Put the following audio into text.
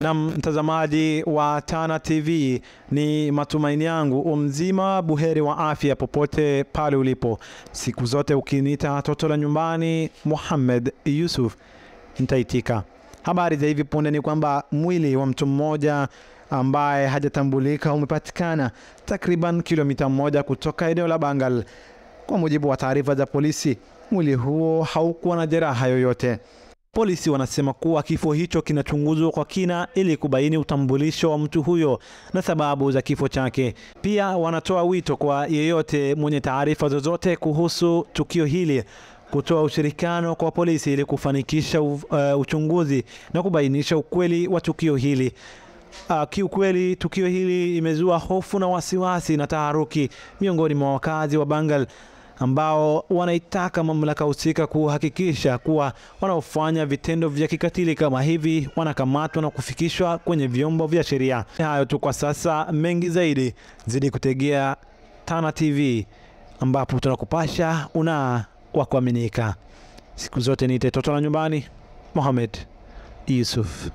Na mtazamaji wa Tana TV, ni matumaini yangu umzima buheri wa afya popote pale ulipo. Siku zote ukiniita toto la nyumbani Muhammad Yusuf nitaitika. Habari za hivi punde ni kwamba mwili wa mtu mmoja ambaye hajatambulika umepatikana takriban kilomita moja kutoka eneo la Bangal. Kwa mujibu wa taarifa za polisi, mwili huo haukuwa na jeraha yoyote. Polisi wanasema kuwa kifo hicho kinachunguzwa kwa kina ili kubaini utambulisho wa mtu huyo na sababu za kifo chake. Pia wanatoa wito kwa yeyote mwenye taarifa zozote kuhusu tukio hili kutoa ushirikiano kwa polisi ili kufanikisha uh, uchunguzi na kubainisha ukweli wa tukio hili. Uh, kiukweli tukio hili imezua hofu na wasiwasi na taharuki miongoni mwa wakazi wa Bangal ambao wanaitaka mamlaka husika kuhakikisha kuwa wanaofanya vitendo vya kikatili kama hivi wanakamatwa na kufikishwa kwenye vyombo vya sheria. Hayo tu kwa sasa, mengi zaidi zidi kutegea Tana TV ambapo tunakupasha una wa kuaminika. Siku zote niite toto la nyumbani, Mohamed Yusuf.